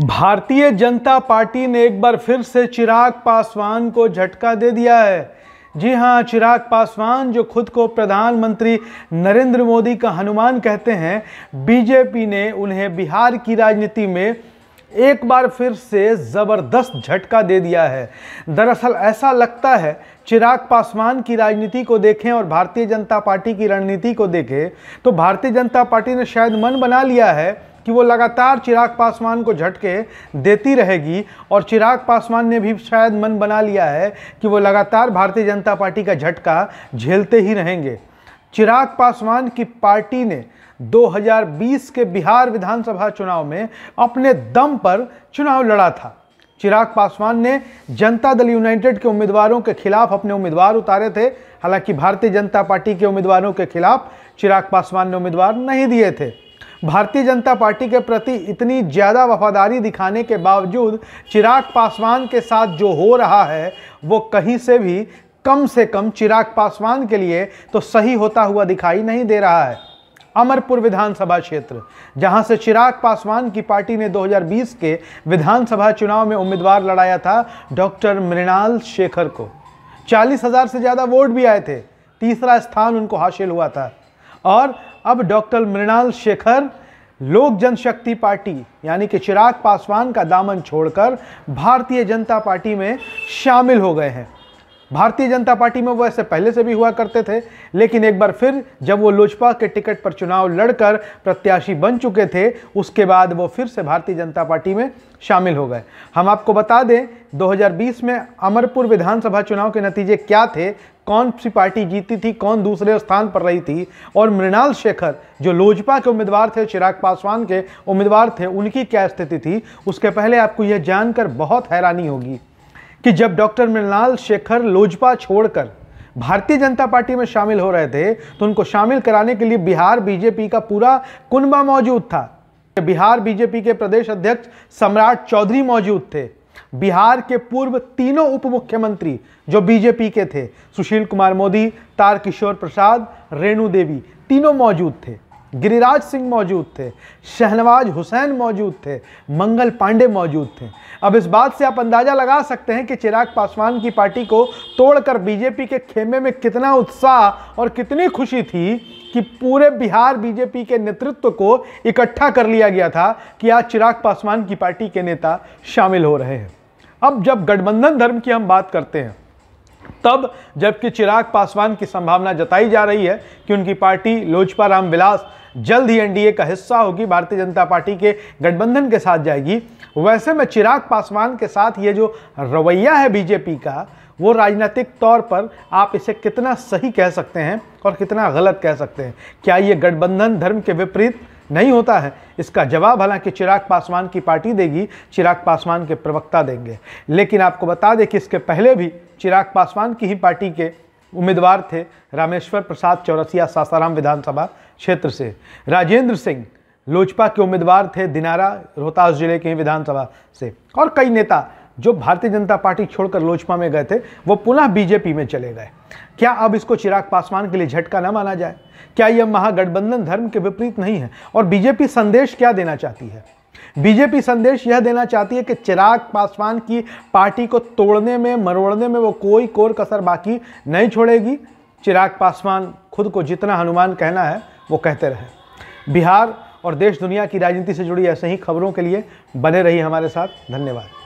भारतीय जनता पार्टी ने एक बार फिर से चिराग पासवान को झटका दे दिया है जी हाँ चिराग पासवान जो खुद को प्रधानमंत्री नरेंद्र मोदी का हनुमान कहते हैं बीजेपी ने उन्हें बिहार की राजनीति में एक बार फिर से ज़बरदस्त झटका दे दिया है दरअसल ऐसा लगता है चिराग पासवान की राजनीति को देखें और भारतीय जनता पार्टी की रणनीति को देखें तो भारतीय जनता पार्टी ने शायद मन बना लिया है कि वो लगातार चिराग पासवान को झटके देती रहेगी और चिराग पासवान ने भी शायद मन बना लिया है कि वो लगातार भारतीय जनता पार्टी का झटका झेलते ही रहेंगे चिराग पासवान की पार्टी ने 2020 के बिहार विधानसभा चुनाव में अपने दम पर चुनाव लड़ा था चिराग पासवान ने जनता दल यूनाइटेड के उम्मीदवारों के खिलाफ अपने उम्मीदवार उतारे थे हालांकि भारतीय जनता पार्टी के उम्मीदवारों के खिलाफ चिराग पासवान ने उम्मीदवार नहीं दिए थे भारतीय जनता पार्टी के प्रति इतनी ज़्यादा वफादारी दिखाने के बावजूद चिराग पासवान के साथ जो हो रहा है वो कहीं से भी कम से कम चिराग पासवान के लिए तो सही होता हुआ दिखाई नहीं दे रहा है अमरपुर विधानसभा क्षेत्र जहां से चिराग पासवान की पार्टी ने 2020 के विधानसभा चुनाव में उम्मीदवार लड़ाया था डॉक्टर मृणाल शेखर को चालीस हज़ार से ज़्यादा वोट भी आए थे तीसरा स्थान उनको हासिल हुआ था और अब डॉक्टर मृणाल शेखर लोक जनशक्ति पार्टी यानी कि चिराग पासवान का दामन छोड़कर भारतीय जनता पार्टी में शामिल हो गए हैं भारतीय जनता पार्टी में वो ऐसे पहले से भी हुआ करते थे लेकिन एक बार फिर जब वो लोजपा के टिकट पर चुनाव लड़कर प्रत्याशी बन चुके थे उसके बाद वो फिर से भारतीय जनता पार्टी में शामिल हो गए हम आपको बता दें 2020 में अमरपुर विधानसभा चुनाव के नतीजे क्या थे कौन सी पार्टी जीती थी कौन दूसरे स्थान पर रही थी और मृणाल शेखर जो लोजपा के उम्मीदवार थे चिराग पासवान के उम्मीदवार थे उनकी क्या स्थिति थी उसके पहले आपको यह जानकर बहुत हैरानी होगी कि जब डॉक्टर मृणाल शेखर लोजपा छोड़कर भारतीय जनता पार्टी में शामिल हो रहे थे तो उनको शामिल कराने के लिए बिहार बीजेपी का पूरा कुनबा मौजूद था बिहार बीजेपी के प्रदेश अध्यक्ष सम्राट चौधरी मौजूद थे बिहार के पूर्व तीनों उप मुख्यमंत्री जो बीजेपी के थे सुशील कुमार मोदी तारकिशोर प्रसाद रेणु देवी तीनों मौजूद थे गिरिराज सिंह मौजूद थे शहनवाज हुसैन मौजूद थे मंगल पांडे मौजूद थे अब इस बात से आप अंदाजा लगा सकते हैं कि चिराग पासवान की पार्टी को तोड़कर बीजेपी के खेमे में कितना उत्साह और कितनी खुशी थी कि पूरे बिहार बीजेपी के नेतृत्व को इकट्ठा कर लिया गया था कि आज चिराग पासवान की पार्टी के नेता शामिल हो रहे हैं अब जब गठबंधन धर्म की हम बात करते हैं तब जबकि चिराग पासवान की संभावना जताई जा रही है कि उनकी पार्टी लोजपा रामविलास जल्द ही एनडीए का हिस्सा होगी भारतीय जनता पार्टी के गठबंधन के साथ जाएगी वैसे में चिराग पासवान के साथ ये जो रवैया है बीजेपी का वो राजनीतिक तौर पर आप इसे कितना सही कह सकते हैं और कितना गलत कह सकते हैं क्या ये गठबंधन धर्म के विपरीत नहीं होता है इसका जवाब हालांकि चिराग पासवान की पार्टी देगी चिराग पासवान के प्रवक्ता देंगे लेकिन आपको बता दें कि इसके पहले भी चिराग पासवान की ही पार्टी के उम्मीदवार थे रामेश्वर प्रसाद चौरसिया सासाराम विधानसभा क्षेत्र से राजेंद्र सिंह लोजपा के उम्मीदवार थे दिनारा रोहतास जिले के विधानसभा से और कई नेता जो भारतीय जनता पार्टी छोड़कर लोजपा में गए थे वो पुनः बीजेपी में चले गए क्या अब इसको चिराग पासवान के लिए झटका न माना जाए क्या यह महागठबंधन धर्म के विपरीत नहीं है और बीजेपी संदेश क्या देना चाहती है बीजेपी संदेश यह देना चाहती है कि चिराग पासवान की पार्टी को तोड़ने में मरोड़ने में वो कोई कोर कसर बाकी नहीं छोड़ेगी चिराग पासवान खुद को जितना हनुमान कहना है वो कहते रहे बिहार और देश दुनिया की राजनीति से जुड़ी ऐसे ही खबरों के लिए बने रही हमारे साथ धन्यवाद